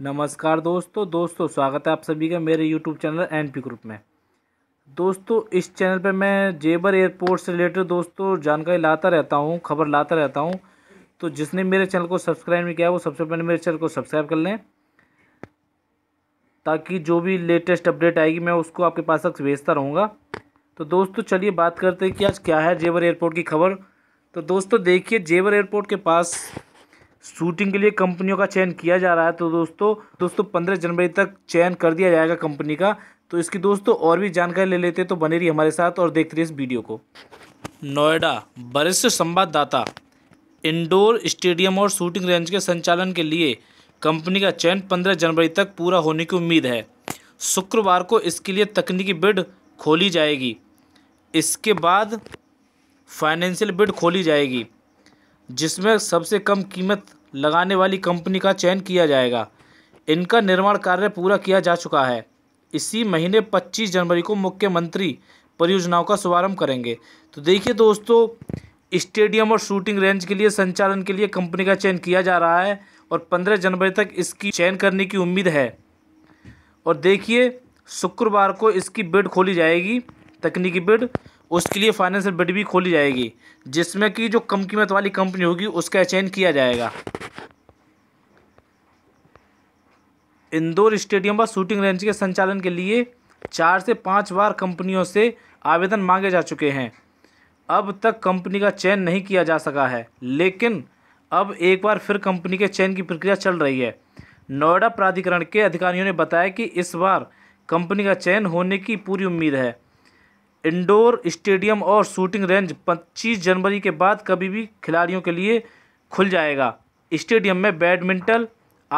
नमस्कार दोस्तों दोस्तों स्वागत है आप सभी का मेरे YouTube channel N P group में दोस्तों इस चैनल पर मैं जेबर एयरपोर्ट से रिलेटेड दोस्तों जानकारी लाता रहता हूँ खबर लाता रहता हूँ तो जिसने मेरे चैनल को सब्सक्राइब नहीं किया वो सबसे पहले मेरे चैनल को सब्सक्राइब कर लें ताकि जो भी लेटेस्ट अपडेट आएगी मैं उसको आपके पास तक भेजता रहूँगा तो दोस्तों चलिए बात करते हैं कि आज क्या है जेबर एयरपोर्ट की खबर तो दोस्तों देखिए जेवर एयरपोर्ट के पास शूटिंग के लिए कंपनियों का चयन किया जा रहा है तो दोस्तों दोस्तों पंद्रह जनवरी तक चयन कर दिया जाएगा कंपनी का तो इसकी दोस्तों और भी जानकारी ले लेते हैं तो बने रही हमारे साथ और देखते रहिए इस वीडियो को नोएडा वरिष्ठ संवाददाता इंडोर स्टेडियम और शूटिंग रेंज के संचालन के लिए कंपनी का चयन पंद्रह जनवरी तक पूरा होने की उम्मीद है शुक्रवार को इसके लिए तकनीकी बिड खोली जाएगी इसके बाद फाइनेंशियल बिड खोली जाएगी जिसमें सबसे कम कीमत लगाने वाली कंपनी का चयन किया जाएगा इनका निर्माण कार्य पूरा किया जा चुका है इसी महीने 25 जनवरी को मुख्यमंत्री परियोजनाओं का शुभारंभ करेंगे तो देखिए दोस्तों स्टेडियम और शूटिंग रेंज के लिए संचालन के लिए कंपनी का चयन किया जा रहा है और 15 जनवरी तक इसकी चयन करने की उम्मीद है और देखिए शुक्रवार को इसकी बिड खोली जाएगी तकनीकी बिड उसके लिए फाइनेंशियल बिड भी खोली जाएगी जिसमें कि जो कम कीमत वाली कंपनी होगी उसका चयन किया जाएगा इंदौर स्टेडियम पर शूटिंग रेंज के संचालन के लिए चार से पाँच बार कंपनियों से आवेदन मांगे जा चुके हैं अब तक कंपनी का चयन नहीं किया जा सका है लेकिन अब एक बार फिर कंपनी के चयन की प्रक्रिया चल रही है नोएडा प्राधिकरण के अधिकारियों ने बताया कि इस बार कंपनी का चयन होने की पूरी उम्मीद है इंडोर स्टेडियम और शूटिंग रेंज पच्चीस जनवरी के बाद कभी भी खिलाड़ियों के लिए खुल जाएगा स्टेडियम में बैडमिंटन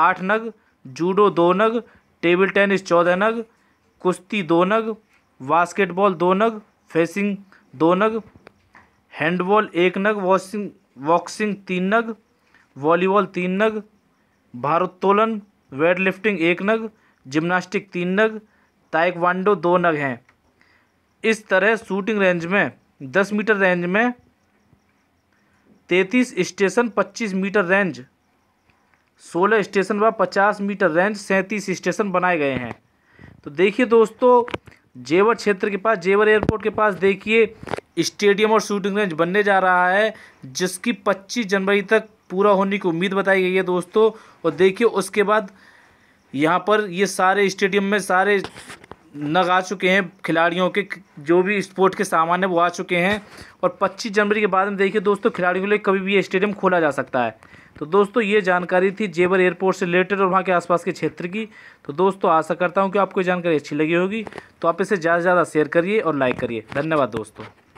आठ नग जूडो दो नग टेबल टेनिस चौदह नग कुश्ती दो नग बास्केटबॉल दो नग फेसिंग दो नग हैंडबॉल एक नग वॉशिंग बॉक्सिंग तीन नग वॉलीबॉल तीन नग भारोत्तोलन वेट लिफ्टिंग एक नग जिम्नास्टिक तीन नग ताइकवांडो दो नग हैं इस तरह शूटिंग रेंज में दस मीटर रेंज में तैतीस स्टेशन पच्चीस मीटर रेंज सोलह स्टेशन व पचास मीटर रेंज सैंतीस स्टेशन बनाए गए हैं तो देखिए दोस्तों जेवर क्षेत्र के पास जेवर एयरपोर्ट के पास देखिए स्टेडियम और शूटिंग रेंज बनने जा रहा है जिसकी पच्चीस जनवरी तक पूरा होने की उम्मीद बताई गई है दोस्तों और देखिए उसके बाद यहाँ पर ये सारे स्टेडियम में सारे नग आ चुके हैं खिलाड़ियों के जो भी स्पोर्ट के सामान है वो आ चुके हैं और 25 जनवरी के बाद में देखिए दोस्तों खिलाड़ियों के लिए कभी भी ये स्टेडियम खोला जा सकता है तो दोस्तों ये जानकारी थी जेबर एयरपोर्ट से रिलेटेड और वहाँ के आसपास के क्षेत्र की तो दोस्तों आशा करता हूँ कि आपको ये जानकारी अच्छी लगी होगी तो आप इसे ज़्यादा से ज़्यादा शेयर करिए और लाइक करिए धन्यवाद दोस्तों